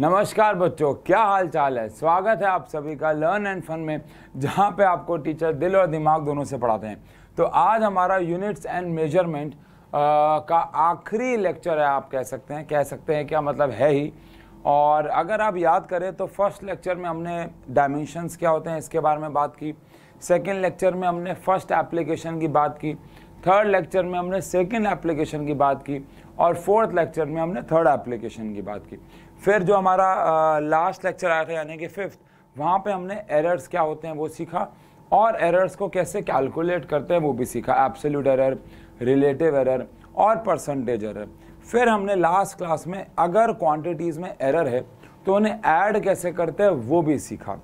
नमस्कार बच्चों क्या हाल चाल है स्वागत है आप सभी का लर्न एंड फन में जहाँ पे आपको टीचर दिल और दिमाग दोनों से पढ़ाते हैं तो आज हमारा यूनिट्स एंड मेजरमेंट का आखिरी लेक्चर है आप कह सकते हैं कह सकते हैं क्या मतलब है ही और अगर आप याद करें तो फर्स्ट लेक्चर में हमने डायमेंशंस क्या होते हैं इसके बारे में बात की सेकेंड लेक्चर में हमने फर्स्ट एप्लीकेशन की बात की थर्ड लेक्चर में हमने सेकेंड एप्लीकेशन की बात की और फोर्थ लेक्चर में हमने थर्ड एप्लीकेशन की बात की फिर जो हमारा लास्ट लेक्चर आया था यानी कि फिफ्थ वहाँ पे हमने एरर्स क्या होते हैं वो सीखा और एरर्स को कैसे कैलकुलेट करते हैं वो भी सीखा एब्सोल्यूट एरर रिलेटिव एरर और परसेंटेज एरर फिर हमने लास्ट क्लास में अगर क्वांटिटीज़ में एरर है तो उन्हें ऐड कैसे करते हैं वो भी सीखा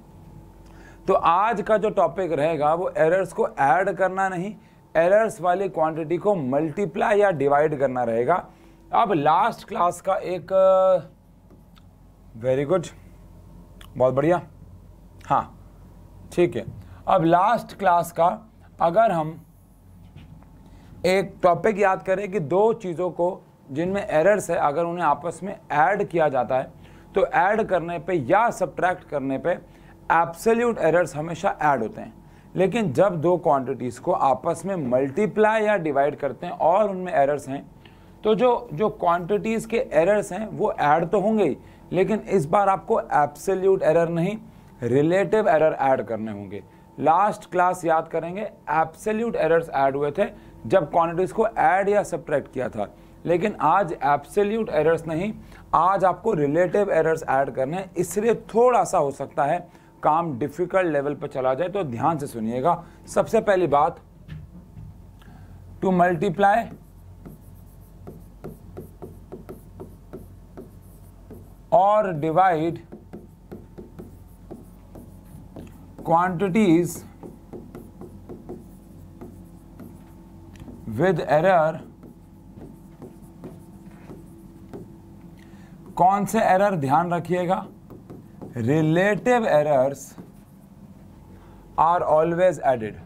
तो आज का जो टॉपिक रहेगा वो एरर्स को ऐड करना नहीं एरर्स वाली क्वांटिटी को मल्टीप्लाई या डिवाइड करना रहेगा अब लास्ट क्लास का एक वेरी गुड बहुत बढ़िया हाँ ठीक है अब लास्ट क्लास का अगर हम एक टॉपिक याद करें कि दो चीज़ों को जिनमें एरर्स है अगर उन्हें आपस में ऐड किया जाता है तो ऐड करने पे या सब्ट्रैक्ट करने पे एब्सोल्यूट एरर्स हमेशा ऐड होते हैं लेकिन जब दो क्वांटिटीज़ को आपस में मल्टीप्लाई या डिवाइड करते हैं और उनमें एरर्स हैं तो जो जो क्वांटिटीज़ के एरर्स हैं वो ऐड तो होंगे ही लेकिन इस बार आपको एप्सल्यूट एरर नहीं रिलेटिव एरर ऐड करने होंगे लास्ट क्लास याद करेंगे एप्सल्यूट एरर्स ऐड हुए थे जब क्वांटिटीज़ को ऐड या सब्ट्रैक्ट किया था लेकिन आज एप्सल्यूट एरर्स नहीं आज आपको रिलेटिव एरर्स ऐड करने हैं इसलिए थोड़ा सा हो सकता है काम डिफिकल्ट लेवल पर चला जाए तो ध्यान से सुनिएगा सबसे पहली बात to multiply or divide quantities with error कौन से एरर ध्यान रखिएगा relative errors are always added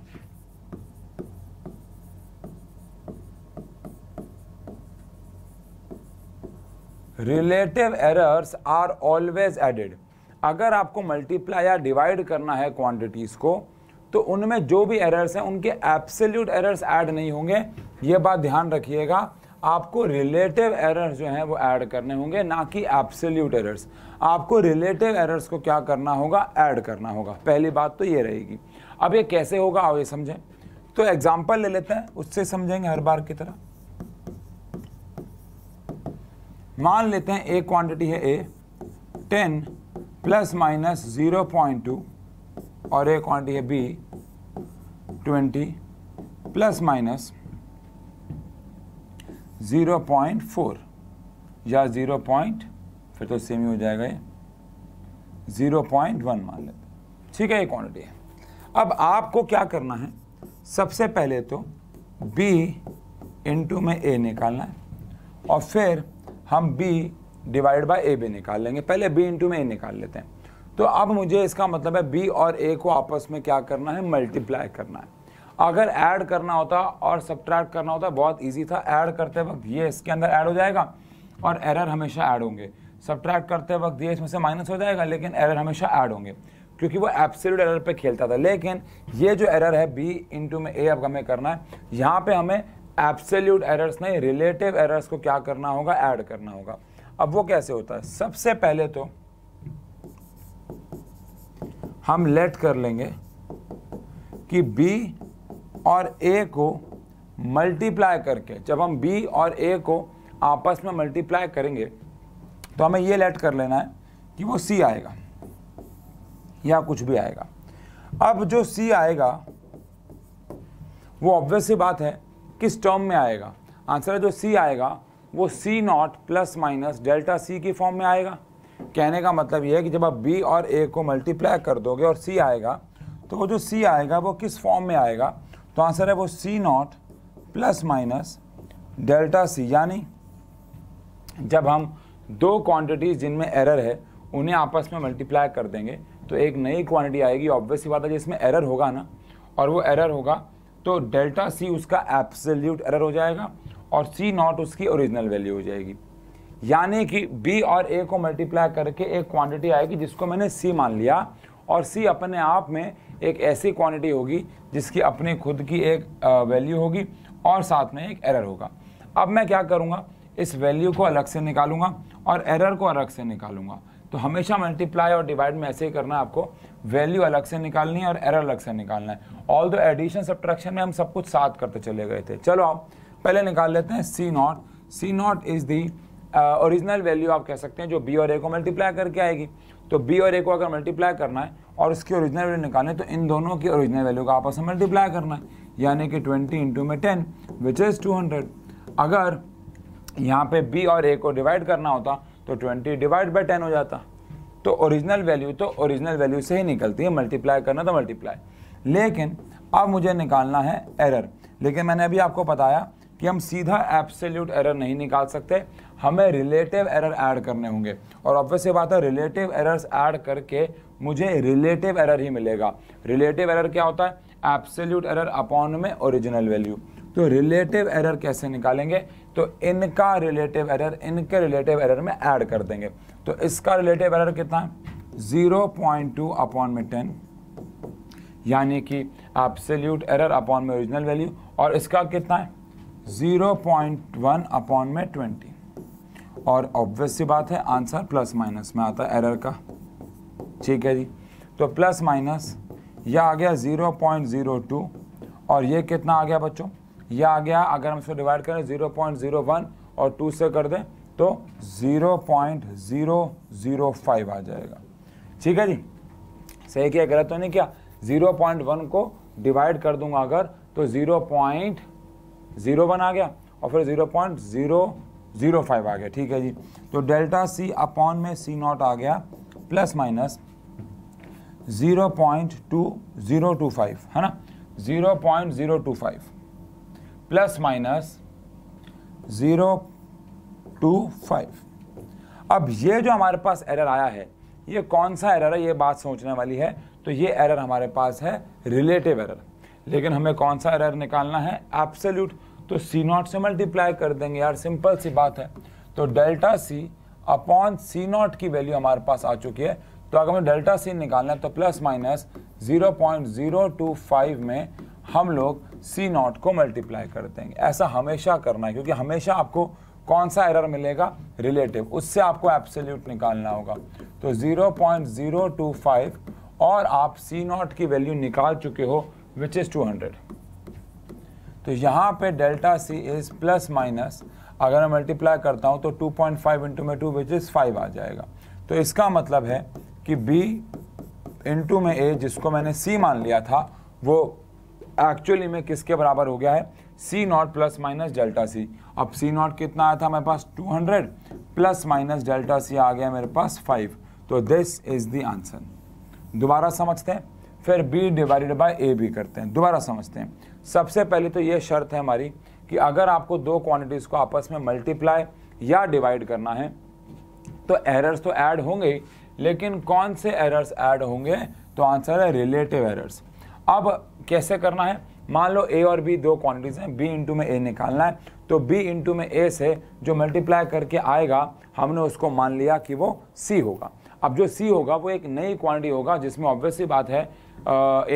relative errors are always added अगर आपको मल्टीप्लाई या डिवाइड करना है क्वांटिटीज़ को तो उनमें जो भी एरर्स हैं उनके एब्सोल्यूट एरर्स ऐड नहीं होंगे ये बात ध्यान रखिएगा आपको रिलेटिव एरर्स जो हैं वो ऐड करने होंगे ना कि एब्सोल्यूट एरर्स आपको रिलेटिव एरर्स को क्या करना होगा ऐड करना होगा पहली बात तो ये रहेगी अब ये कैसे होगा आओ ये समझें तो एग्जाम्पल ले लेते हैं उससे समझेंगे हर बार की तरह मान लेते हैं एक क्वांटिटी है a ten plus minus zero point two और एक क्वांटिटी है b twenty plus minus zero point four या ज़ीरो पॉइंट फिर तो सेम ही हो जाएगा ये ज़ीरो पॉइंट वन मान लेते ठीक है ये क्वांटिटी है अब आपको क्या करना है सबसे पहले तो b इंटू में a निकालना है और फिर हम बी डिवाइड बाय ए भी निकाल लेंगे पहले बी इंटू में ए निकाल लेते हैं तो अब मुझे इसका मतलब है बी और ए को आपस में क्या करना है मल्टीप्लाई करना है अगर ऐड करना होता और सब्ट्रैक्ट करना होता बहुत इजी था ऐड करते वक्त ये इसके अंदर ऐड हो जाएगा और एरर हमेशा ऐड होंगे सब्ट्रैक्ट करते वक्त ये इसमें से माइनस हो जाएगा लेकिन एरर हमेशा ऐड होंगे क्योंकि वो एब्सोल्यूट एरर पे खेलता था लेकिन ये जो एरर है बी इंटू में ए अब हमें करना है यहाँ पे हमें एब्सोल्यूट एरर्स नहीं रिलेटिव एरर्स को क्या करना होगा ऐड करना होगा अब वो कैसे होता है सबसे पहले तो हम लेट कर लेंगे कि b और a को मल्टीप्लाई करके जब हम b और a को आपस में मल्टीप्लाई करेंगे तो हमें ये लेट कर लेना है कि वो c आएगा या कुछ भी आएगा अब जो c आएगा वो ऑब्वियस सी बात है किस टर्म में आएगा आंसर है जो सी आएगा वो सी not plus minus delta C के फॉर्म में आएगा कहने का मतलब यह है कि जब आप बी और ए को मल्टीप्लाई कर दोगे और सी आएगा तो वो जो सी आएगा वो किस फॉर्म में आएगा तो आंसर है वो सी not plus minus delta c यानी जब हम दो क्वांटिटीज़ जिनमें एरर है उन्हें आपस में मल्टीप्लाई कर देंगे तो एक नई क्वांटिटी आएगी ऑब्वियसली बात है जिसमें एरर होगा ना और वो एरर होगा तो डेल्टा सी उसका एप्सल्यूट एरर हो जाएगा और सी नॉट उसकी ओरिजिनल वैल्यू हो जाएगी यानी कि बी और ए को मल्टीप्लाई करके एक क्वांटिटी आएगी जिसको मैंने सी मान लिया और सी अपने आप में एक ऐसी क्वांटिटी होगी जिसकी अपने खुद की एक वैल्यू होगी और साथ में एक एरर होगा अब मैं क्या करूँगा इस वैल्यू को अलग से निकालूंगा और एरर को अलग से निकालूंगा तो हमेशा मल्टीप्लाई और डिवाइड में ऐसे ही करना है आपको वैल्यू अलग से निकालनी है और एरर अलग से निकालना है ऑल दो एडिशन सब्ट्रैक्शन में हम सब कुछ साथ करते चले गए थे चलो आप पहले निकाल लेते हैं c naught c naught is the original value आप कह सकते हैं जो बी और ए को मल्टीप्लाई करके आएगी तो बी और ए को अगर मल्टीप्लाई करना है और उसकी ओरिजिनल वैल्यू है तो इन दोनों की ओरिजिनल वैल्यू का आपस में मल्टीप्लाई करना है यानी कि ट्वेंटी इंटू में ten which is two hundred अगर यहाँ पे बी और ए को डिवाइड करना होता तो ट्वेंटी डिवाइड बाई टेन हो जाता तो ओरिजिनल वैल्यू तो ओरिजिनल वैल्यू से ही निकलती है मल्टीप्लाई करना तो मल्टीप्लाई लेकिन अब मुझे निकालना है एरर लेकिन मैंने अभी आपको बताया कि हम सीधा एब्सोल्यूट एरर नहीं निकाल सकते हमें रिलेटिव एरर ऐड करने होंगे और ऑब्वियस बात है रिलेटिव एरर्स ऐड करके मुझे रिलेटिव एरर ही मिलेगा रिलेटिव एरर क्या होता है एब्सोल्यूट एरर अपॉन में ओरिजिनल वैल्यू तो रिलेटिव एरर कैसे निकालेंगे तो इनका रिलेटिव एरर इनके रिलेटिव एरर में ऐड कर देंगे तो इसका रिलेटिव एरर कितना है ज़ीरो पॉइंट टू अपॉन में टेन यानी कि सेल्यूट एरर अपॉन में ओरिजिनल वैल्यू और इसका कितना है ज़ीरो पॉइंट वन अपॉन में ट्वेंटी और ऑब्वियस सी बात है आंसर प्लस माइनस में आता है एरर का ठीक है जी तो प्लस माइनस यह आ गया ज़ीरो पॉइंट ज़ीरो टू और ये कितना आ गया बच्चों यह आ गया अगर हम इसको डिवाइड करें जीरो पॉइंट जीरो वन और टू से कर दें तो zero point zero zero five आ जाएगा ठीक है जी सही किया गलत तो नहीं किया जीरो पॉइंट वन को डिवाइड कर दूंगा अगर तो जीरो पॉइंट जीरो वन आ गया और फिर zero point zero zero five आ गया ठीक है जी तो डेल्टा सी अपॉन में सी नॉट आ गया plus minus zero point two zero two five है ना zero point zero two five plus minus zero two five अब ये जो हमारे पास एरर आया है ये कौन सा एरर है ये बात सोचने वाली है तो ये एरर हमारे पास है रिलेटिव एरर लेकिन हमें कौन सा एरर निकालना है एप्सल्यूट तो सी नॉट से मल्टीप्लाई कर देंगे यार सिंपल सी बात है तो delta c upon c naught की वैल्यू हमारे पास आ चुकी है तो अगर हमें डेल्टा सी निकालना है तो प्लस माइनस 0.025 में हम लोग सी नॉट को मल्टीप्लाई कर देंगे ऐसा हमेशा करना है क्योंकि हमेशा आपको कौन सा एरर मिलेगा रिलेटिव उससे आपको एब्सोल्यूट निकालना होगा तो 0.025 और आप सी नॉट की वैल्यू निकाल चुके हो विच इज़ 200 तो यहाँ पे delta c is plus minus अगर मैं मल्टीप्लाई करता हूँ तो 2.5 पॉइंट फाइव इंटू में टू विच इज़ फाइव आ जाएगा तो इसका मतलब है कि बी इंटू में ए जिसको मैंने सी मान लिया था वो एक्चुअली में किसके बराबर हो गया है c not plus minus delta c अब सी नॉट कितना आया था मेरे पास 200 प्लस माइनस डेल्टा सी आ गया मेरे पास 5 तो दिस इज द आंसर दोबारा समझते हैं फिर बी डिवाइडेड बाय ए भी करते हैं दोबारा समझते हैं सबसे पहले तो ये शर्त है हमारी कि अगर आपको दो क्वांटिटीज़ को आपस में मल्टीप्लाई या डिवाइड करना है तो एरर्स तो ऐड होंगे लेकिन कौन से एरर्स ऐड होंगे तो आंसर है रिलेटिव एरर्स अब कैसे करना है मान लो ए और बी दो क्वांटिटीज़ हैं बी इंटू में ए निकालना है तो बी इंटू में ए से जो मल्टीप्लाई करके आएगा हमने उसको मान लिया कि वो सी होगा अब जो सी होगा वो एक नई क्वांटिटी होगा जिसमें ऑब्वियसली बात है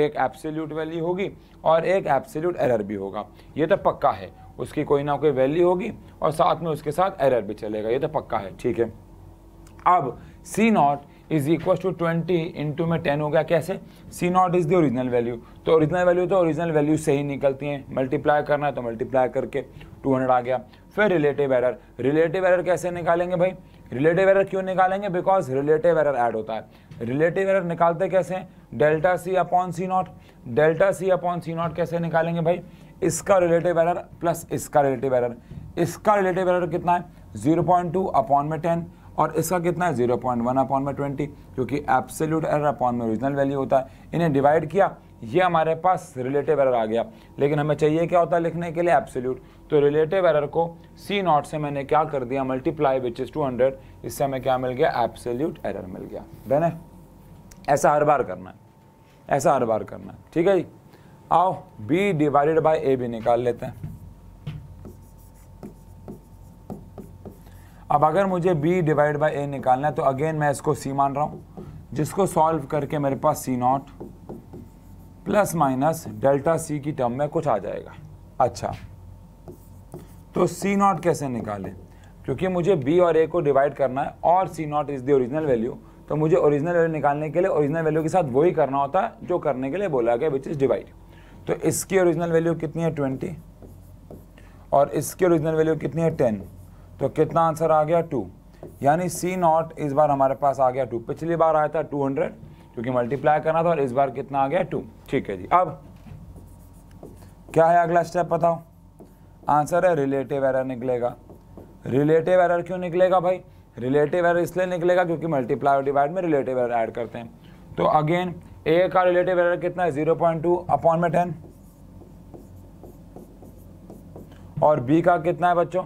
एक एब्सोल्यूट वैल्यू होगी और एक एब्सोल्यूट एरर भी होगा ये तो पक्का है उसकी कोई ना कोई वैल्यू होगी और साथ में उसके साथ एरर भी चलेगा ये तो पक्का है ठीक है अब c naught is equal to twenty into में टेन हो गया कैसे c naught is the original value तो ओरिजिनल वैल्यू तो ओरिजिनल वैल्यू से ही निकलती हैं मल्टीप्लाई करना है तो मल्टीप्लाई करके टू हंड्रेड आ गया फिर रिलेटिव एरर रिलेटिव एरर कैसे निकालेंगे भाई रिलेटिव एरर क्यों निकालेंगे बिकॉज रिलेटिव एरर ऐड होता है रिलेटिव एरर निकालते कैसे delta c upon c naught delta c upon c naught कैसे निकालेंगे भाई इसका रिलेटिव एरर प्लस इसका रिलेटिव एरर इसका रिलेटिव एरर कितना है जीरो पॉइंट टू अपॉन में टेन और इसका कितना है जीरो पॉइंट वन अपॉन में ट्वेंटी क्योंकि एप्सोल्यूट एरर अपॉन में ओरिजिनल वैल्यू होता है इन्हें डिवाइड किया ये हमारे पास रिलेटिव एरर आ गया लेकिन हमें चाहिए क्या होता है लिखने के लिए एप्सोल्यूट तो रिलेटिव एरर को सी नॉट से मैंने क्या कर दिया multiply which is two hundred इससे हमें क्या मिल गया एप्सोल्यूट एरर मिल गया डन है ऐसा हर बार करना है ऐसा हर बार करना है ठीक है जी आओ बी डिवाइडेड बाई ए भी निकाल लेते हैं अब अगर मुझे बी डिवाइड बाई ए निकालना है तो अगेन मैं इसको सी मान रहा हूँ जिसको सॉल्व करके मेरे पास c not plus minus delta c की टर्म में कुछ आ जाएगा अच्छा तो सी नॉट कैसे निकालें क्योंकि मुझे बी और ए को डिवाइड करना है और c naught is the original value तो मुझे ओरिजिनल वैल्यू निकालने के लिए ओरिजिनल वैल्यू के साथ वही करना होता है जो करने के लिए बोला गया विच इज़ डिवाइड तो इसकी ओरिजिनल वैल्यू कितनी है ट्वेंटी और इसकी ओरिजिनल वैल्यू कितनी है टेन तो कितना आंसर आ गया टू यानी सी नॉट इस बार हमारे पास आ गया टू पिछली बार आया था टू हंड्रेड क्योंकि मल्टीप्लाई करना था और इस बार कितना आ गया टू ठीक है जी अब क्या है अगला स्टेप बताओ आंसर है रिलेटिव एरर निकलेगा रिलेटिव एरर क्यों निकलेगा भाई रिलेटिव एरर इसलिए निकलेगा क्योंकि मल्टीप्लाई और डिवाइड में रिलेटिव एरर ऐड करते हैं तो अगेन ए का रिलेटिव एरर कितना है जीरो पॉइंट टू अपॉन में टेन और बी का कितना है बच्चों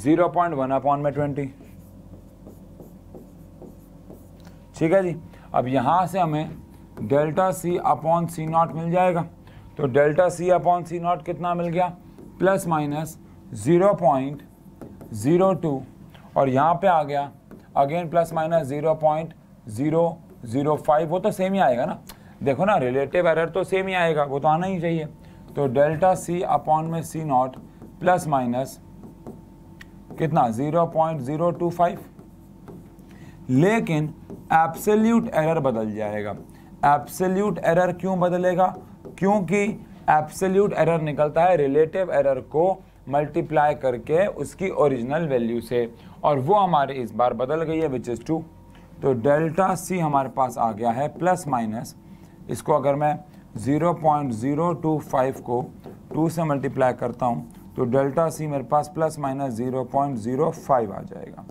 जीरो पॉइंट वन अपॉन में ट्वेंटी ठीक है जी अब यहाँ से हमें delta c upon c naught मिल जाएगा तो delta c upon c naught कितना मिल गया plus minus zero point zero two और यहाँ पे आ गया again plus minus zero point zero zero five वो तो सेम ही आएगा ना देखो ना रिलेटिव एरर तो सेम ही आएगा वो तो आना ही चाहिए तो डेल्टा सी अपॉन में सी नॉट प्लस माइनस कितना 0.025 लेकिन एप्सल्यूट एरर बदल जाएगा एप्सल्यूट एरर क्यों बदलेगा क्योंकि एप्सल्यूट एरर निकलता है रिलेटिव एरर को मल्टीप्लाई करके उसकी ओरिजिनल वैल्यू से और वो हमारे इस बार बदल गई है विच इज़ टू तो डेल्टा सी हमारे पास आ गया है प्लस माइनस इसको अगर मैं 0.025 को 2 से मल्टीप्लाई करता हूँ तो डेल्टा सी मेरे पास plus minus zero point zero five आ जाएगा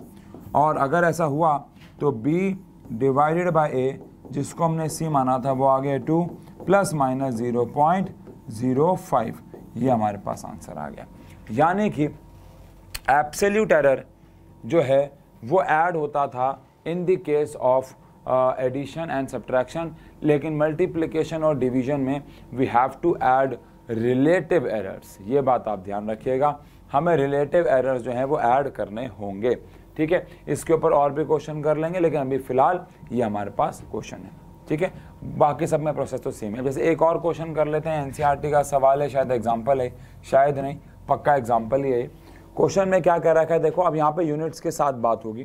और अगर ऐसा हुआ तो बी डिवाइडेड बाय ए जिसको हमने सी माना था वो आ गया two plus minus zero point zero five ये हमारे पास आंसर आ गया यानी कि एप्सल्यूट एरर जो है वो ऐड होता था in the case of addition and subtraction लेकिन मल्टीप्लिकेशन और डिवीजन में we have to add relative errors ये बात आप ध्यान रखिएगा हमें रिलेटिव एरर्स जो हैं वो ऐड करने होंगे ठीक है इसके ऊपर और भी क्वेश्चन कर लेंगे लेकिन अभी फ़िलहाल ये हमारे पास क्वेश्चन है ठीक है बाकी सब में प्रोसेस तो सेम है जैसे एक और क्वेश्चन कर लेते हैं एनसीईआरटी e का सवाल है शायद एग्जाम्पल है शायद नहीं पक्का एग्जाम्पल ही है क्वेश्चन में क्या कह रखा है देखो अब यहाँ पे यूनिट्स के साथ बात होगी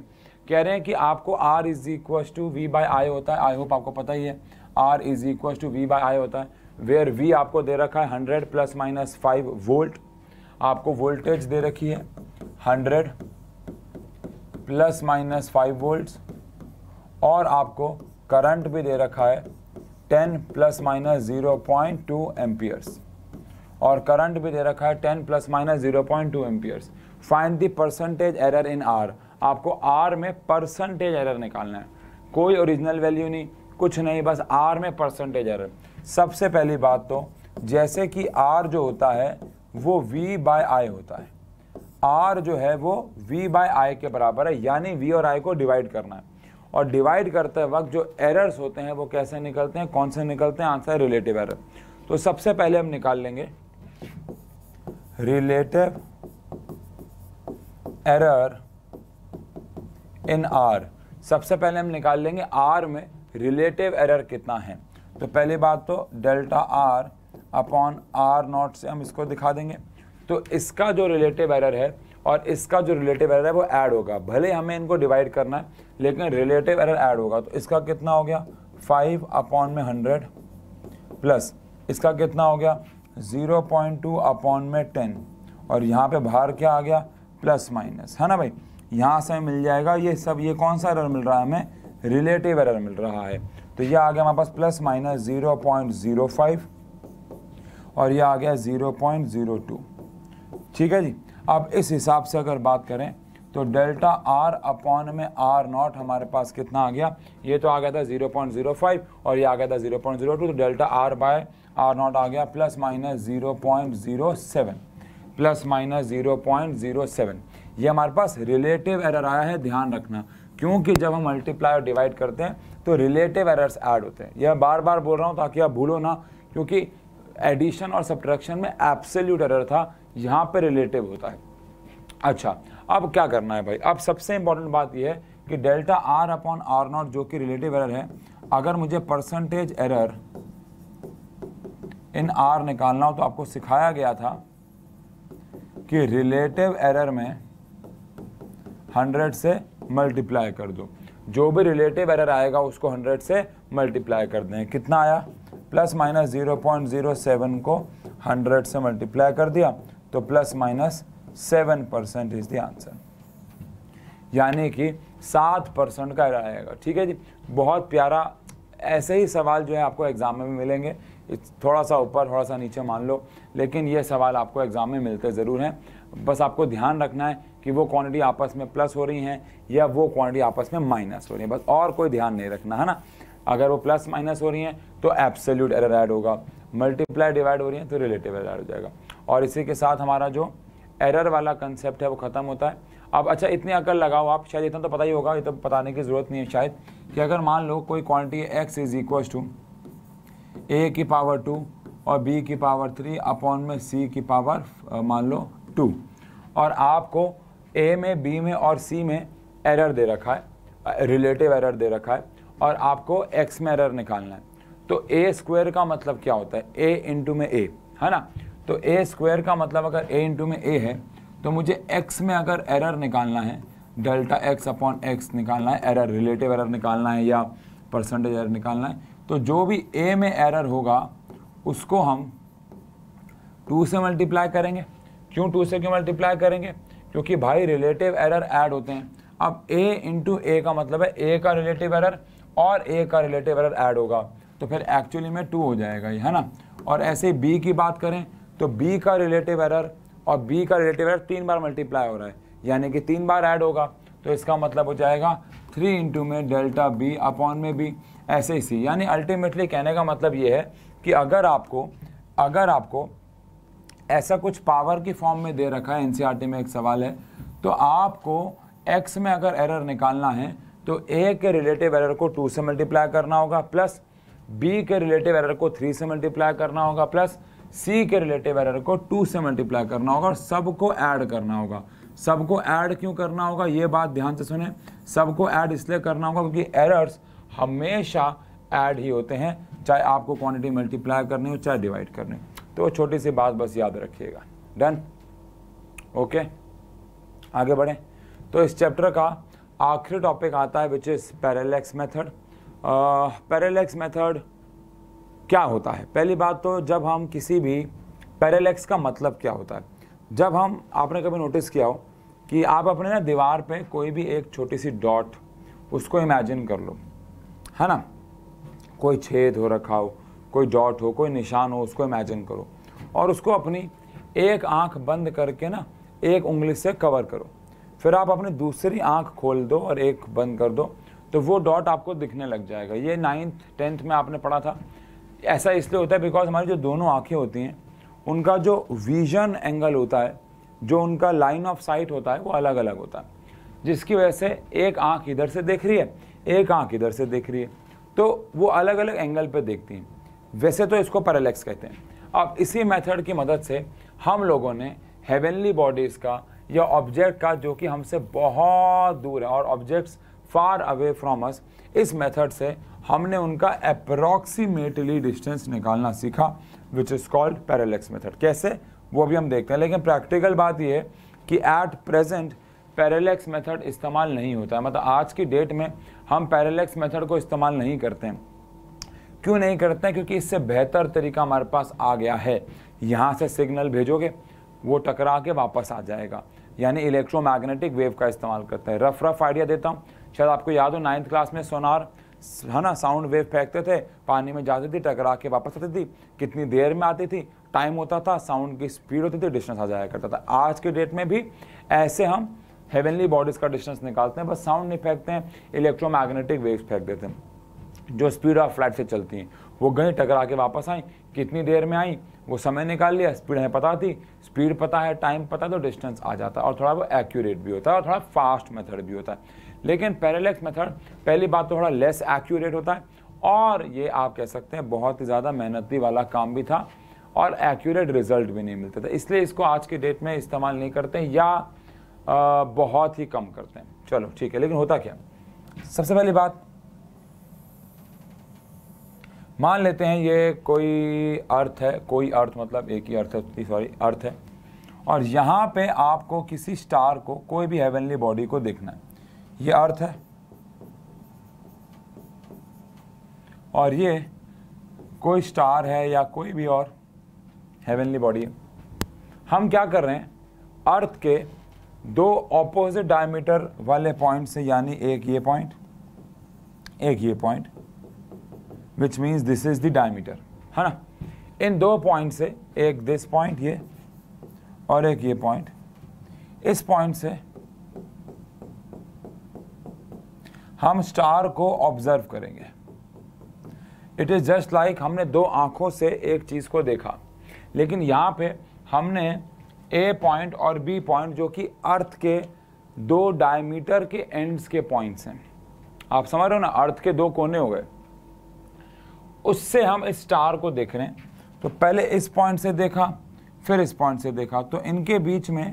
कह रहे हैं कि आपको R is equal to V by I होता है आई होप आपको पता ही है R is equal to V by I होता है वेयर वी आपको दे रखा है hundred plus minus five volt आपको वोल्टेज दे रखी है hundred plus minus five volts और आपको करंट भी दे रखा है ten plus minus zero point two amperes और करंट भी दे रखा है ten plus minus zero point two amperes find the percentage error in R आपको आर में परसेंटेज एरर निकालना है कोई ओरिजिनल वैल्यू नहीं कुछ नहीं बस आर में परसेंटेज एरर सबसे पहली बात तो जैसे कि आर जो होता है वो वी बाय आई होता है आर जो है वो वी बाय आई के बराबर है यानी वी और आई को डिवाइड करना है और डिवाइड करते वक्त जो एरर्स होते हैं वो कैसे निकलते हैं कौन से निकलते हैं आंसर है रिलेटिव एरर तो सबसे पहले हम निकाल लेंगे रिलेटिव एरर इन आर सबसे पहले हम निकाल लेंगे आर में रिलेटिव एरर कितना है तो पहली बात तो delta R upon R nought से हम इसको दिखा देंगे तो इसका जो रिलेटिव एरर है और इसका जो रिलेटिव एरर है वो ऐड होगा भले हमें इनको डिवाइड करना है लेकिन रिलेटिव एरर ऐड होगा तो इसका कितना हो गया फाइव अपॉन में हंड्रेड प्लस इसका कितना हो गया ज़ीरो पॉइंट टू अपॉन में टेन और यहाँ पे बाहर क्या आ गया प्लस माइनस है ना भाई यहाँ से मिल जाएगा ये सब ये कौन सा एरर मिल रहा है हमें रिलेटिव एरर मिल रहा है तो ये आ गया हमारे पास plus minus zero point zero five और ये आ गया जीरो पॉइंट जीरो टू ठीक है जी अब इस हिसाब से अगर बात करें तो डेल्टा आर अपॉन में आर नॉट हमारे पास कितना आ गया ये तो आ गया था जीरो जीरो पॉइंट फाइव और ये आ गया था जीरो जीरो पॉइंट टू तो delta R by R nought आ गया plus minus zero zero point seven plus minus zero zero point seven ये हमारे पास रिलेटिव एरर आया है ध्यान रखना क्योंकि जब हम मल्टीप्लाई और डिवाइड करते हैं तो रिलेटिव एरर्स ऐड होते हैं यह बार बार बोल रहा हूँ ताकि आप भूलो ना क्योंकि एडिशन और सब्ट्रैक्शन में एब्सोल्यूट एरर था यहाँ पर रिलेटिव होता है अच्छा अब क्या करना है भाई अब सबसे इंपॉर्टेंट बात यह है कि delta R upon R nought जो कि रिलेटिव एरर है अगर मुझे परसेंटेज एरर इन आर निकालना हो तो आपको सिखाया गया था कि रिलेटिव एरर में 100 से मल्टीप्लाई कर दो जो भी रिलेटिव एरर आएगा उसको हंड्रेड से मल्टीप्लाई कर दें कितना आया plus minus zero point zero seven को हंड्रेड से मल्टीप्लाई कर दिया तो plus minus seven percent is the answer यानी कि सात परसेंट का एरर आएगा ठीक है जी बहुत प्यारा ऐसे ही सवाल जो है आपको एग्ज़ाम में मिलेंगे थोड़ा सा ऊपर थोड़ा सा नीचे मान लो लेकिन ये सवाल आपको एग्ज़ाम में मिलते ज़रूर हैं बस आपको ध्यान रखना है कि वो क्वांटिटी आपस में प्लस हो रही हैं या वो क्वांटिटी आपस में माइनस हो रही है बस और कोई ध्यान नहीं रखना है ना अगर वो प्लस माइनस हो रही हैं तो एब्सोल्यूट एरर ऐड होगा मल्टीप्लाई डिवाइड हो रही हैं तो रिलेटिव एरर ऐड हो जाएगा और इसी के साथ हमारा जो एरर वाला कंसेप्ट है वो ख़त्म होता है अब अच्छा इतनी अकल लगाओ आप शायद इतना तो पता ही होगा ये तो बताने की ज़रूरत नहीं है शायद कि अगर मान लो कोई quantity X is equal to A की पावर टू और बी की पावर थ्री अपॉन में सी की पावर मान लो टू और आपको ए में बी में और सी में एरर दे रखा है रिलेटिव एरर दे रखा है और आपको एक्स में एरर निकालना है तो ए स्क्वायर का मतलब क्या होता है ए इंटू में ए है ना तो ए स्क्वायर का मतलब अगर ए इंटू में ए है तो मुझे एक्स में अगर एरर निकालना है डेल्टा एक्स अपॉन एक्स निकालना है एरर रिलेटिव एरर निकालना है या परसेंटेज एरर निकालना है तो जो भी ए में एरर होगा उसको हम टू से मल्टीप्लाई करेंगे क्यों टू से क्यों मल्टीप्लाई करेंगे क्योंकि भाई रिलेटिव एरर ऐड होते हैं अब ए इंटू ए का मतलब है ए का रिलेटिव एरर और ए का रिलेटिव एरर ऐड होगा तो फिर एक्चुअली में टू हो जाएगा ये है ना और ऐसे बी की बात करें तो बी का रिलेटिव एरर और बी का रिलेटिव एरर तीन बार मल्टीप्लाई हो रहा है यानी कि तीन बार ऐड होगा तो इसका मतलब हो जाएगा थ्री इंटू में डेल्टा बी अपॉन में बी ऐसे ही सी यानी अल्टीमेटली कहने का मतलब ये है कि अगर आपको अगर आपको ऐसा कुछ पावर की फॉर्म में दे रखा है एनसीईआरटी e में एक सवाल है तो आपको एक्स में अगर एरर निकालना है तो ए के रिलेटिव एरर को टू से मल्टीप्लाई करना होगा प्लस बी के रिलेटिव एरर को थ्री से मल्टीप्लाई करना होगा प्लस सी के रिलेटिव एरर को टू से मल्टीप्लाई करना होगा और सबको ऐड करना होगा सबको ऐड क्यों करना होगा ये बात ध्यान से सुने सबको ऐड इसलिए करना होगा क्योंकि एरर्स हमेशा ऐड ही होते हैं चाहे आपको क्वांटिटी मल्टीप्लाई करनी हो चाहे डिवाइड करनी हो तो वो छोटी सी बात बस याद रखिएगा डन ओके आगे बढ़ें तो इस चैप्टर का आखिरी टॉपिक आता है which is parallax method parallax method क्या होता है पहली बात तो जब हम किसी भी पैरेलैक्स का मतलब क्या होता है जब हम आपने कभी नोटिस किया हो कि आप अपने ना दीवार पे कोई भी एक छोटी सी डॉट उसको इमेजिन कर लो है ना कोई छेद हो रखा हो कोई डॉट हो कोई निशान हो उसको इमेजिन करो और उसको अपनी एक आंख बंद करके ना एक उंगली से कवर करो फिर आप अपनी दूसरी आंख खोल दो और एक बंद कर दो तो वो डॉट आपको दिखने लग जाएगा ये नाइन्थ टेंथ में आपने पढ़ा था ऐसा इसलिए होता है बिकॉज हमारी जो दोनों आँखें होती हैं उनका जो विजन एंगल होता है जो उनका लाइन ऑफ साइट होता है वो अलग अलग होता है जिसकी वजह से एक आँख इधर से देख रही है एक आँख इधर से देख रही है तो वो अलग अलग एंगल पर देखती हैं वैसे तो इसको पैरालेक्स कहते हैं अब इसी मेथड की मदद से हम लोगों ने हेवनली बॉडीज़ का या ऑब्जेक्ट का जो कि हमसे बहुत दूर है और objects far away from us इस मेथड से हमने उनका अप्रॉक्सीमेटली डिस्टेंस निकालना सीखा which is called parallax method कैसे वो भी हम देखते हैं लेकिन प्रैक्टिकल बात यह है कि एट प्रेजेंट पैरालेक्स मेथड इस्तेमाल नहीं होता है मतलब आज की डेट में हम पैरालेक्स मेथड को इस्तेमाल नहीं करते हैं क्यों नहीं करते हैं क्योंकि इससे बेहतर तरीका हमारे पास आ गया है यहाँ से सिग्नल भेजोगे वो टकरा के वापस आ जाएगा यानी इलेक्ट्रोमैग्नेटिक वेव का इस्तेमाल करते हैं रफ रफ आइडिया देता हूँ शायद आपको याद हो नाइन्थ क्लास में सोनार है ना साउंड वेव फेंकते थे पानी में जाती थी टकरा के वापस आती थी कितनी देर में आती थी टाइम होता था साउंड की स्पीड होती थी डिस्टेंस आ जाया करता था आज के डेट में भी ऐसे हम हेवनली बॉडीज़ का डिस्टेंस निकालते हैं बस साउंड नहीं फेंकते हैं इलेक्ट्रोमैग्नेटिक वेव्स फेंक देते हैं जो स्पीड ऑफ फ्लाइट से चलती हैं वो गई टकरा के वापस आई कितनी देर में आई वो समय निकाल लिया स्पीड हमें पता थी स्पीड पता है टाइम पता तो डिस्टेंस आ जाता है और थोड़ा वो एक्यूरेट भी होता है और थोड़ा फास्ट मेथड भी होता है लेकिन पैरेलेक्स मेथड पहली बात तो थोड़ा लेस एक्यूरेट होता है और ये आप कह सकते हैं बहुत ही ज़्यादा मेहनती वाला काम भी था और एक्यूरेट रिजल्ट भी नहीं मिलता था इसलिए इसको आज के डेट में इस्तेमाल नहीं करते हैं या आ, बहुत ही कम करते हैं चलो ठीक है लेकिन होता क्या सबसे पहली बात मान लेते हैं ये कोई अर्थ है कोई अर्थ मतलब एक ही अर्थ है सॉरी अर्थ है और यहाँ पे आपको किसी स्टार को कोई भी हेवनली बॉडी को देखना है ये अर्थ है और ये कोई स्टार है या कोई भी और हेवनली बॉडी है हम क्या कर रहे हैं अर्थ के दो ऑपोजिट डायमीटर वाले पॉइंट से यानी एक ये पॉइंट एक ये point which means this is the diameter है ना इन दो पॉइंट से एक दिस पॉइंट ये और एक ये पॉइंट इस पॉइंट से हम स्टार को ऑब्जर्व करेंगे इट इज़ जस्ट लाइक हमने दो आंखों से एक चीज़ को देखा लेकिन यहां पे हमने ए पॉइंट और बी पॉइंट जो कि अर्थ के दो डायमीटर के एंड्स के पॉइंट्स हैं आप समझ रहे हो ना अर्थ के दो कोने हो गए उससे हम इस स्टार को देख रहे हैं तो पहले इस पॉइंट से देखा फिर इस पॉइंट से देखा तो इनके बीच में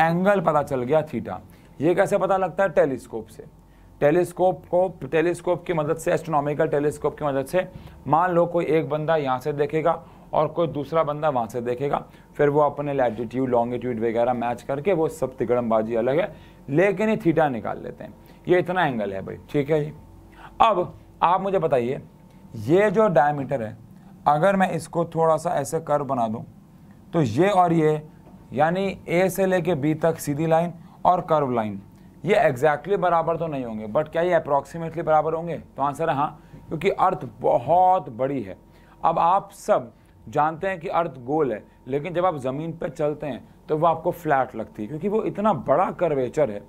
एंगल पता चल गया थीटा ये कैसे पता लगता है टेलीस्कोप से टेलीस्कोप को टेलीस्कोप की मदद से एस्ट्रोनॉमिकल टेलीस्कोप की मदद से मान लो कोई एक बंदा यहाँ से देखेगा और कोई दूसरा बंदा वहाँ से देखेगा फिर वो अपने लैटिट्यूड लॉन्गिट्यूड वगैरह मैच करके वो सब तिकड़मबाजी अलग है लेकिन ये थीटा निकाल लेते हैं ये इतना एंगल है भाई ठीक है जी अब आप मुझे बताइए ये जो डायमीटर है अगर मैं इसको थोड़ा सा ऐसे कर बना दूँ तो ये और ये यानी ए से लेके बी तक सीधी लाइन और कर्व लाइन ये एग्जैक्टली exactly बराबर तो नहीं होंगे बट क्या ये अप्रॉक्सीमेटली बराबर होंगे तो आंसर है हाँ क्योंकि अर्थ बहुत बड़ी है अब आप सब जानते हैं कि अर्थ गोल है लेकिन जब आप ज़मीन पर चलते हैं तो वो आपको फ्लैट लगती है क्योंकि वो इतना बड़ा कर्वेचर है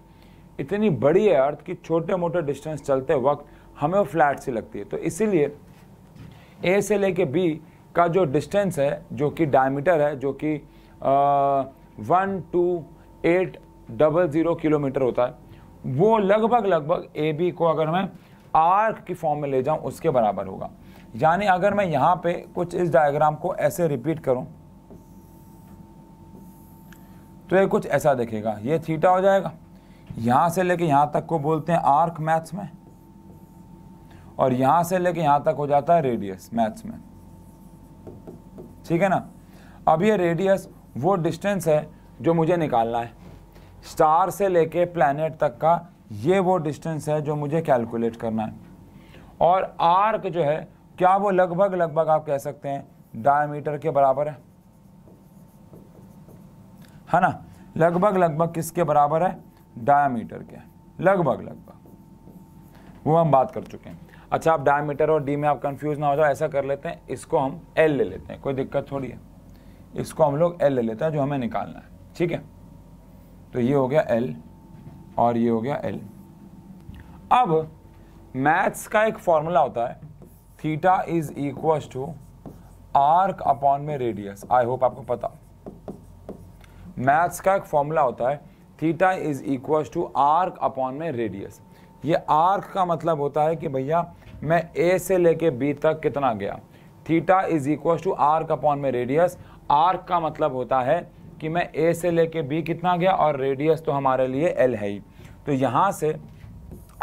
इतनी बड़ी है अर्थ कि छोटे मोटे डिस्टेंस चलते वक्त हमें वो फ्लैट सी लगती है तो इसीलिए ए से लेके बी का जो डिस्टेंस है जो कि डायमीटर है जो कि one two eight double zero kilometre होता है वो लगभग लगभग ए बी को अगर मैं आर्क की फॉर्म में ले जाऊं उसके बराबर होगा यानी अगर मैं यहाँ पे कुछ इस डायग्राम को ऐसे रिपीट करूँ तो ये कुछ ऐसा देखेगा ये थीटा हो जाएगा यहाँ से लेके यहाँ तक को बोलते हैं आर्क मैथ्स में और यहां से लेके यहां तक हो जाता है रेडियस मैथ्स में ठीक है ना अब ये रेडियस वो डिस्टेंस है जो मुझे निकालना है स्टार से लेके प्लैनेट तक का ये वो डिस्टेंस है जो मुझे कैलकुलेट करना है और आर्क जो है क्या वो लगभग लगभग आप कह सकते हैं डायमीटर के बराबर है है ना लगभग लगभग किसके बराबर है डायमीटर के लगभग लगभग वो हम बात कर चुके हैं अच्छा आप डायमीटर और डी में आप कंफ्यूज ना हो जाओ ऐसा कर लेते हैं इसको हम एल ले लेते हैं कोई दिक्कत थोड़ी है इसको हम लोग एल ले लेते हैं जो हमें निकालना है ठीक है तो ये हो गया एल और ये हो गया एल अब मैथ्स का एक फॉर्मूला होता है theta is equal to arc upon में रेडियस आई होप आपको पता मैथ्स का एक फॉर्मूला होता है theta is equals to arc upon में रेडियस ये आर्क का मतलब होता है कि भैया मैं ए से लेके बी तक कितना गया theta is equal to arc upon में रेडियस आर्क का मतलब होता है कि मैं ए से लेके बी कितना गया और रेडियस तो हमारे लिए एल है ही तो यहाँ से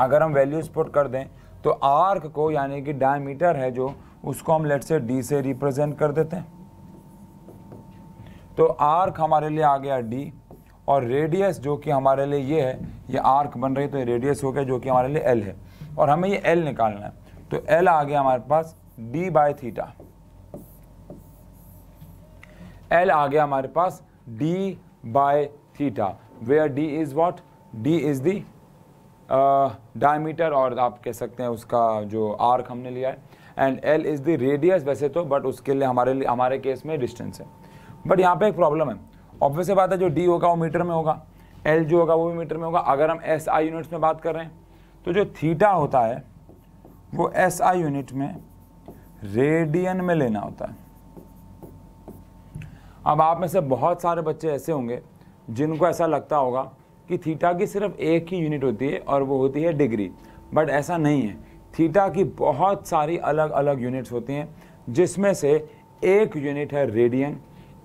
अगर हम वैल्यू स्पोर्ट कर दें तो आर्क को यानी कि डायमीटर है जो उसको हम लेट से डी से रिप्रेजेंट कर देते हैं तो आर्क हमारे लिए आ गया डी और रेडियस जो कि हमारे लिए ये है ये आर्क बन रही है तो ये रेडियस हो गया जो कि हमारे लिए एल है और हमें ये एल निकालना है तो एल आ गया हमारे पास डी बाय थीटा एल आ गया हमारे पास D by theta where D is what D is the diameter और आप कह सकते हैं उसका जो आर्क हमने लिया है and L is the radius वैसे तो बट उसके लिए हमारे लिए हमारे केस में डिस्टेंस है बट यहाँ पे एक प्रॉब्लम है ऑब्वियस बात है जो डी होगा वो मीटर में होगा एल जो होगा वो भी मीटर में होगा अगर हम एस आई यूनिट्स में बात कर रहे हैं तो जो थीटा होता है वो एस आई यूनिट में रेडियन में लेना होता है अब आप में से बहुत सारे बच्चे ऐसे होंगे जिनको ऐसा लगता होगा कि थीटा की सिर्फ एक ही यूनिट होती है और वो होती है डिग्री बट ऐसा नहीं है थीटा की बहुत सारी अलग अलग यूनिट्स होती हैं जिसमें से एक यूनिट है रेडियन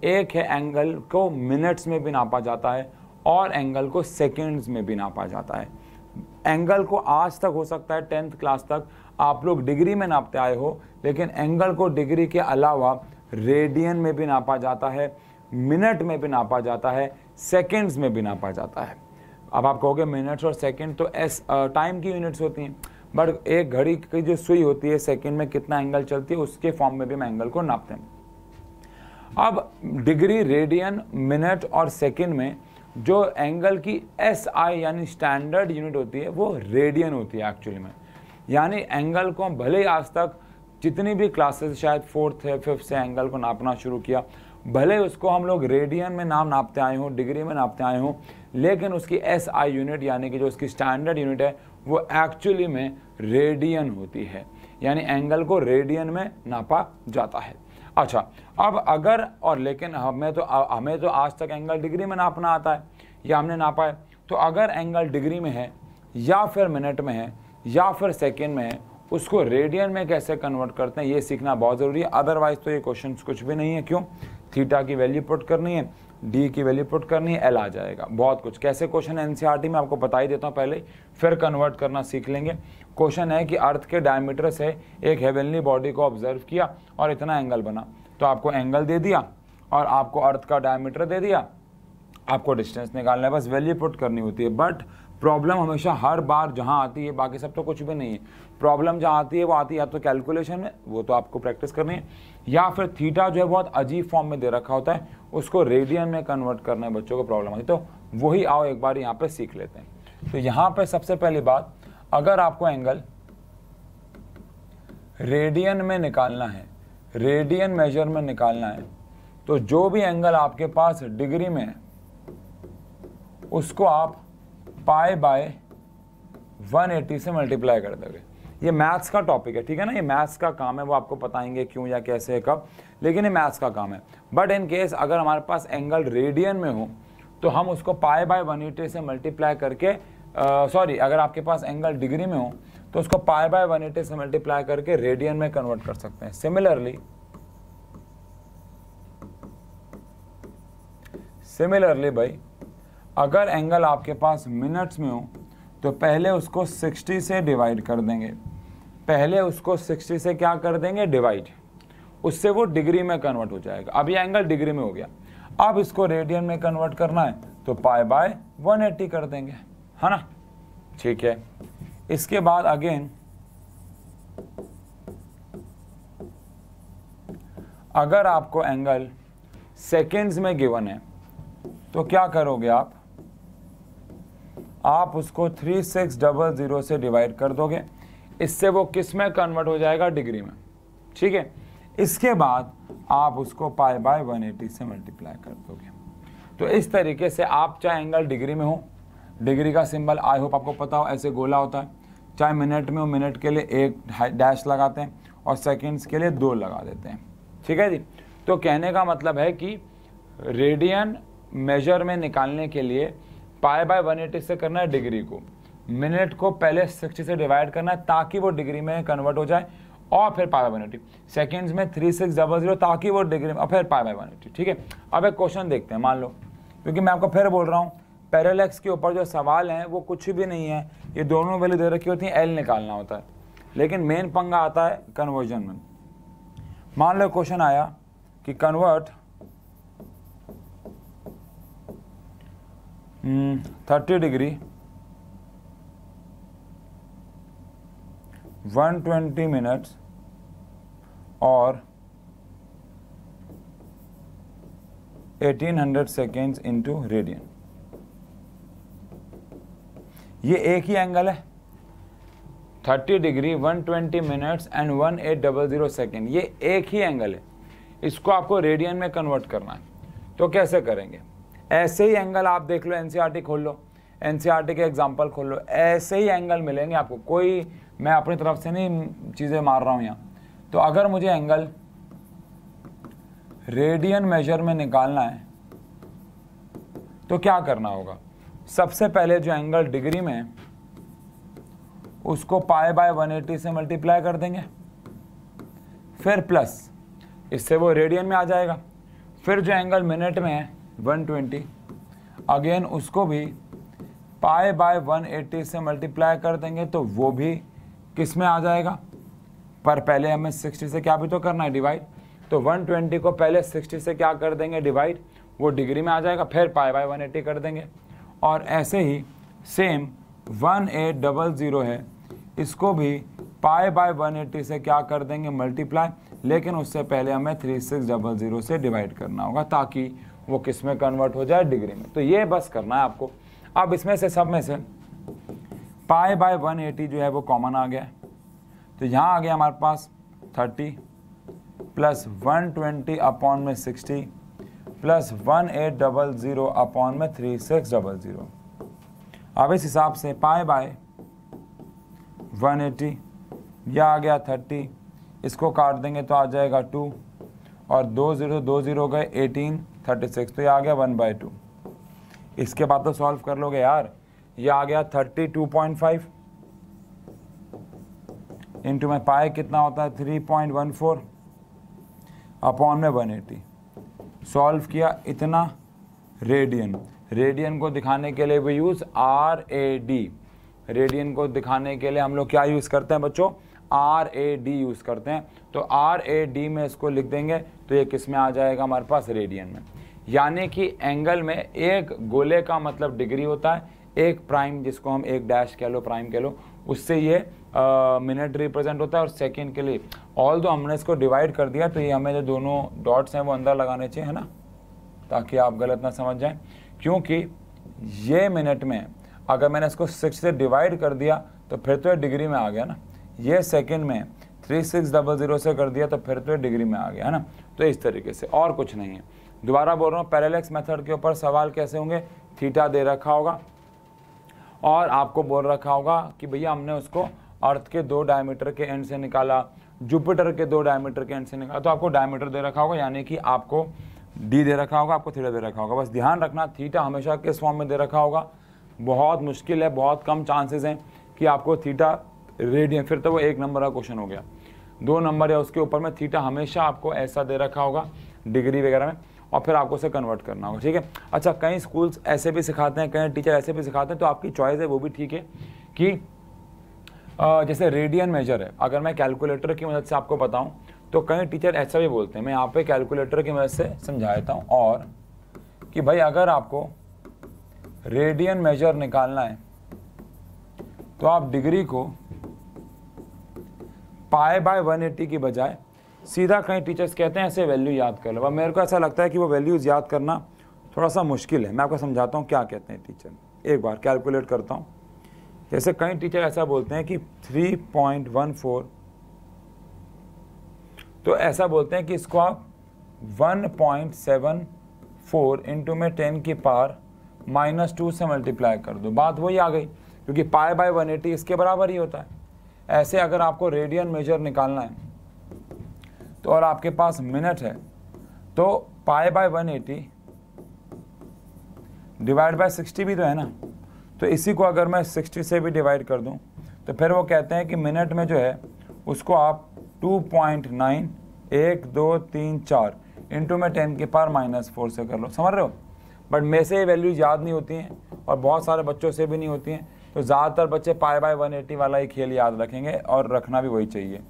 एक है एंगल को मिनट्स में भी नापा जाता है और एंगल को सेकेंड्स में भी नापा जाता है एंगल को आज तक हो सकता है टेंथ क्लास तक आप लोग डिग्री में नापते आए हो लेकिन एंगल को डिग्री के अलावा रेडियन में भी नापा जाता है मिनट में भी नापा जाता है सेकेंड्स में भी नापा जाता है अब आप कहोगे मिनट्स और सेकेंड तो एस टाइम की यूनिट्स होती हैं बट एक घड़ी की जो सुई होती है सेकेंड में कितना एंगल चलती है उसके फॉर्म में भी हम एंगल को नापते हैं अब डिग्री रेडियन मिनट और सेकेंड में जो एंगल की एस आई यानी स्टैंडर्ड यूनिट होती है वो रेडियन होती है एक्चुअली में यानी एंगल को भले ही आज तक जितनी भी क्लासेस शायद फोर्थ है फिफ्थ से एंगल को नापना शुरू किया भले उसको हम लोग रेडियन में नाम नापते आए हों डिग्री में नापते आए हों लेकिन उसकी एस आई यूनिट यानी कि जो उसकी स्टैंडर्ड यूनिट है वो एक्चुअली में रेडियन होती है यानी एंगल को रेडियन में नापा जाता है अच्छा अब अगर और लेकिन हमें तो हमें तो आज तक एंगल डिग्री में नापना आता है या हमने नापा है तो अगर एंगल डिग्री में है या फिर मिनट में है या फिर सेकेंड में है उसको रेडियन में कैसे कन्वर्ट करते हैं ये सीखना बहुत ज़रूरी है अदरवाइज तो ये क्वेश्चन कुछ भी नहीं है क्यों थीटा की वैल्यू पुट करनी है डी की वैल्यू पुट करनी है एल आ जाएगा बहुत कुछ कैसे क्वेश्चन एन e में आपको बता ही देता हूँ पहले फिर कन्वर्ट करना सीख लेंगे क्वेश्चन है कि अर्थ के डायमीटर से एक हेवनली बॉडी को ऑब्जर्व किया और इतना एंगल बना तो आपको एंगल दे दिया और आपको अर्थ का डायमीटर दे दिया आपको डिस्टेंस निकालना है बस वैल्यू पुट करनी होती है बट प्रॉब्लम हमेशा हर बार जहाँ आती है बाकी सब तो कुछ भी नहीं है प्रॉब्लम जहाँ आती है वो आती है या तो कैलकुलेशन में वो तो आपको प्रैक्टिस करनी है या फिर थीटा जो है बहुत अजीब फॉर्म में दे रखा होता है उसको रेडियन में कन्वर्ट करना है बच्चों को प्रॉब्लम आती तो वही आओ एक बार यहाँ पर सीख लेते हैं तो यहाँ पर सबसे पहली बात अगर आपको एंगल रेडियन में निकालना है रेडियन मेजर में निकालना है तो जो भी एंगल आपके पास डिग्री में है उसको आप पाए बाय 180 से मल्टीप्लाई कर दोगे ये मैथ्स का टॉपिक है ठीक है ना ये मैथ्स का काम है वो आपको बताएंगे क्यों या कैसे है कब लेकिन ये मैथ्स का काम है बट इन केस अगर हमारे पास एंगल रेडियन में हो तो हम उसको पाए बाय 180 से मल्टीप्लाई करके सॉरी अगर आपके पास एंगल डिग्री में हो तो उसको पाई बाय एटी से मल्टीप्लाई करके रेडियन में कन्वर्ट कर सकते हैं सिमिलरली सिमिलरली भाई अगर एंगल आपके पास मिनट्स में हो तो पहले उसको 60 से डिवाइड कर देंगे पहले उसको 60 से क्या कर देंगे डिवाइड उससे वो डिग्री में कन्वर्ट हो जाएगा अब ये एंगल डिग्री में हो गया अब इसको रेडियन में कन्वर्ट करना है तो पाए बाय 180 कर देंगे है हाँ ना ठीक है इसके बाद अगेन अगर आपको एंगल सेकेंड्स में गिवन है तो क्या करोगे आप आप उसको थ्री सिक्स डबल ज़ीरो से डिवाइड कर दोगे इससे वो किस में कन्वर्ट हो जाएगा डिग्री में ठीक है इसके बाद आप उसको पाई बाय 180 से मल्टीप्लाई कर दोगे तो इस तरीके से आप चाहे एंगल डिग्री में हो डिग्री का सिंबल आई होप आपको पता हो ऐसे गोला होता है चाहे मिनट में हो मिनट के लिए एक डैश लगाते हैं और सेकेंड्स के लिए दो लगा देते हैं ठीक है जी तो कहने का मतलब है कि रेडियन मेजर में निकालने के लिए पाए बाय 180 से करना है डिग्री को मिनट को पहले 60 से डिवाइड करना है ताकि वो डिग्री में कन्वर्ट हो जाए और फिर पाए बाय 180 सेकेंड्स में थ्री सिक्स डबल जीरो ताकि वो डिग्री में और फिर पाए बाय 180 ठीक है अब एक क्वेश्चन देखते हैं मान लो क्योंकि मैं आपको फिर बोल रहा हूँ पैरालैक्स के ऊपर जो सवाल हैं वो कुछ भी नहीं है ये दोनों वैल्यू दे रखी होती है एल निकालना होता है लेकिन मेन पंगा आता है कन्वर्जन में मान लो क्वेश्चन आया कि convert thirty degree one twenty minutes और eighteen hundred seconds into radian ये एक ही एंगल है 30 degree 120 minutes and one eight double zero second ये एक ही एंगल है इसको आपको रेडियन में कन्वर्ट करना है तो कैसे करेंगे ऐसे ही एंगल आप देख लो एन e खोल लो एन e के एग्जाम्पल खोल लो ऐसे ही एंगल मिलेंगे आपको कोई मैं अपनी तरफ से नहीं चीज़ें मार रहा हूँ यहाँ तो अगर मुझे एंगल रेडियन मेजर में निकालना है तो क्या करना होगा सबसे पहले जो एंगल डिग्री में उसको पाए बाय 180 से मल्टीप्लाई कर देंगे फिर प्लस इससे वो रेडियन में आ जाएगा फिर जो एंगल मिनट में है 120 अगेन उसको भी पाए बाय 180 से मल्टीप्लाई कर देंगे तो वो भी किस में आ जाएगा पर पहले हमें 60 से क्या भी तो करना है डिवाइड तो 120 को पहले 60 से क्या कर देंगे डिवाइड वो डिग्री में आ जाएगा फिर पाए बाय 180 कर देंगे और ऐसे ही same one eight double zero है इसको भी पाए बाय वन एट्टी से क्या कर देंगे मल्टीप्लाई लेकिन उससे पहले हमें थ्री सिक्स डबल ज़ीरो से डिवाइड करना होगा ताकि वो किस में कन्वर्ट हो जाए डिग्री में तो ये बस करना है आपको अब इसमें से सब में से पाए बाय वन एटी जो है वो कॉमन आ गया तो यहाँ आ गया हमारे पास thirty plus one twenty upon में sixty plus one eight double zero upon में थ्री सिक्स डबल ज़ीरो अब इस हिसाब से पाए बाय वन एटी या आ गया थर्टी इसको काट देंगे तो आ जाएगा टू और दो ज़ीरो दो ज़ीरो गए एटीन थर्टी सिक्स तो ये आ गया वन बाय टू इसके बाद तो सॉल्व कर लोगे यार ये आ गया thirty two point five into में पाए कितना होता है three point one four upon में वन एटी सॉल्व किया इतना रेडियन रेडियन को दिखाने के लिए भी use R A D radian को दिखाने के लिए हम लोग क्या यूज़ करते हैं बच्चों आर ए डी यूज़ करते हैं तो आर ए डी में इसको लिख देंगे तो ये किस में आ जाएगा हमारे पास रेडियन में यानी कि एंगल में एक गोले का मतलब डिग्री होता है एक प्राइम जिसको हम एक डैश कह लो प्राइम कह लो उससे ये मिनट रिप्रेजेंट होता है और सेकेंड के लिए ऑल दो हमने इसको डिवाइड कर दिया तो ये हमें जो दोनों डॉट्स हैं वो अंदर लगाने चाहिए है ना ताकि आप गलत ना समझ जाएं क्योंकि ये मिनट में अगर मैंने इसको सिक्स से डिवाइड कर दिया तो फिर तो ये डिग्री में आ गया ना ये सेकेंड में थ्री सिक्स डबल ज़ीरो से कर दिया तो फिर तो ये डिग्री में आ गया है ना तो इस तरीके से और कुछ नहीं है दोबारा बोल रहा हूँ पैरेलेक्स मेथड के ऊपर सवाल कैसे होंगे थीटा दे रखा होगा और आपको बोल रखा होगा कि भैया हमने उसको अर्थ के दो डायमीटर के एंड से निकाला जुपिटर के दो डायमीटर के एंड से निकाला तो आपको डायमीटर दे रखा होगा यानी कि आपको डी दे रखा होगा आपको थीटा दे रखा होगा बस ध्यान रखना थीटा हमेशा किस फॉर्म में दे रखा होगा बहुत मुश्किल है बहुत कम चांसेस हैं कि आपको थीटा रेडियन फिर तो वो एक नंबर का क्वेश्चन हो गया दो नंबर या उसके ऊपर में थीटा हमेशा आपको ऐसा दे रखा होगा डिग्री वगैरह में और फिर आपको उसे कन्वर्ट करना होगा ठीक है अच्छा कई स्कूल्स ऐसे भी सिखाते हैं कई टीचर ऐसे भी सिखाते हैं तो आपकी चॉइस है वो भी ठीक है कि जैसे रेडियन मेजर है अगर मैं कैलकुलेटर की मदद से आपको बताऊं तो कई टीचर ऐसा भी बोलते हैं मैं यहाँ पे कैलकुलेटर की मदद से समझा देता हूँ और कि भाई अगर आपको रेडियन मेजर निकालना है तो आप डिग्री को पाए बाय 180 की बजाय सीधा कहीं टीचर्स कहते हैं ऐसे वैल्यू याद कर लो और मेरे को ऐसा लगता है कि वो वैल्यूज़ याद करना थोड़ा सा मुश्किल है मैं आपको समझाता हूँ क्या कहते हैं टीचर एक बार कैलकुलेट करता हूँ जैसे कई टीचर ऐसा बोलते हैं कि 3.14 तो ऐसा बोलते हैं कि इसको आप 1.74 पॉइंट सेवन फोर इंटू में टेन की पार माइनस टू से मल्टीप्लाई कर दो बात वही आ गई क्योंकि पाए बाय 180 इसके बराबर ही होता है ऐसे अगर आपको रेडियन मेजर निकालना है तो और आपके पास मिनट है तो पाए बाय 180 डिवाइड बाय 60 भी तो है ना तो इसी को अगर मैं सिक्सटी से भी डिवाइड कर दूँ तो फिर वो कहते हैं कि मिनट में जो है उसको आप टू पॉइंट नाइन एक दो तीन चार इंटू में टेन के पार माइनस फोर से कर लो समझ रहे हो बट मे से ये वैल्यूज याद नहीं होती हैं और बहुत सारे बच्चों से भी नहीं होती हैं तो ज़्यादातर बच्चे पाए बाय एटी वाला ही खेल याद रखेंगे और रखना भी वही चाहिए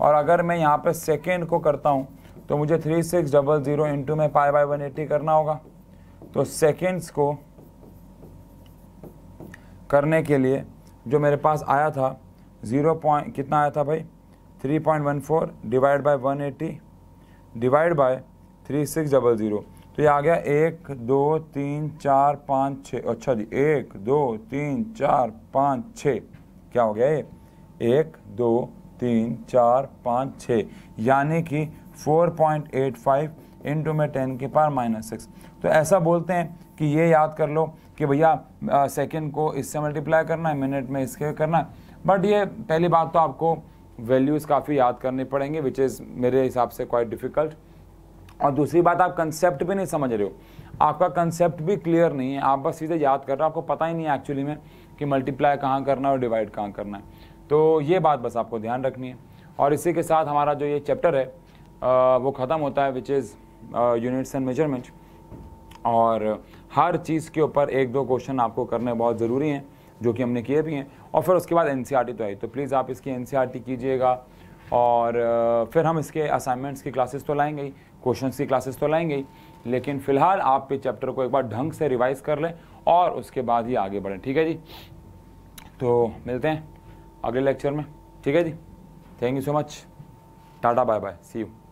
और अगर मैं यहाँ पर सेकेंड को करता हूँ तो मुझे three six double zero into में पाए बाय एटी करना होगा तो सेकेंड्स को करने के लिए जो मेरे पास आया था ज़ीरो पॉइंट कितना आया था भाई three point one four divide by one eighty divide by three six double zero तो ये आ गया एक दो तीन चार पाँच छः अच्छा जी एक दो तीन चार पाँच छः क्या हो गया ये एक दो तीन चार पाँच छः यानी कि four point eight five into में टेन के पार माइनस सिक्स तो ऐसा बोलते हैं कि ये याद कर लो कि भैया सेकेंड को इससे मल्टीप्लाई करना है मिनट में इसके करना है बट ये पहली बात तो आपको वैल्यूज़ काफ़ी याद करनी पड़ेंगे विच इज़ मेरे हिसाब से क्वाइट डिफ़िकल्ट और दूसरी बात आप कंसेप्ट भी नहीं समझ रहे हो आपका कंसेप्ट भी क्लियर नहीं है आप बस सीधे याद कर रहे हो आपको पता ही नहीं है एक्चुअली में कि मल्टीप्लाई कहाँ करना है और डिवाइड कहाँ करना है तो ये बात बस आपको ध्यान रखनी है और इसी के साथ हमारा जो ये चैप्टर है वो ख़त्म होता है which is units and measurement और हर चीज़ के ऊपर एक दो क्वेश्चन आपको करने बहुत ज़रूरी हैं जो कि हमने किए भी हैं और फिर उसके बाद एन e तो आई तो प्लीज़ आप इसकी एन e कीजिएगा और फिर हम इसके असाइनमेंट्स की क्लासेस तो लाएंगे ही क्वेश्चन की क्लासेस तो लाएंगे ही लेकिन फ़िलहाल आप पे चैप्टर को एक बार ढंग से रिवाइज़ कर लें और उसके बाद ही आगे बढ़ें ठीक है जी तो मिलते हैं अगले लेक्चर में ठीक है जी thank you so much tata bye bye see you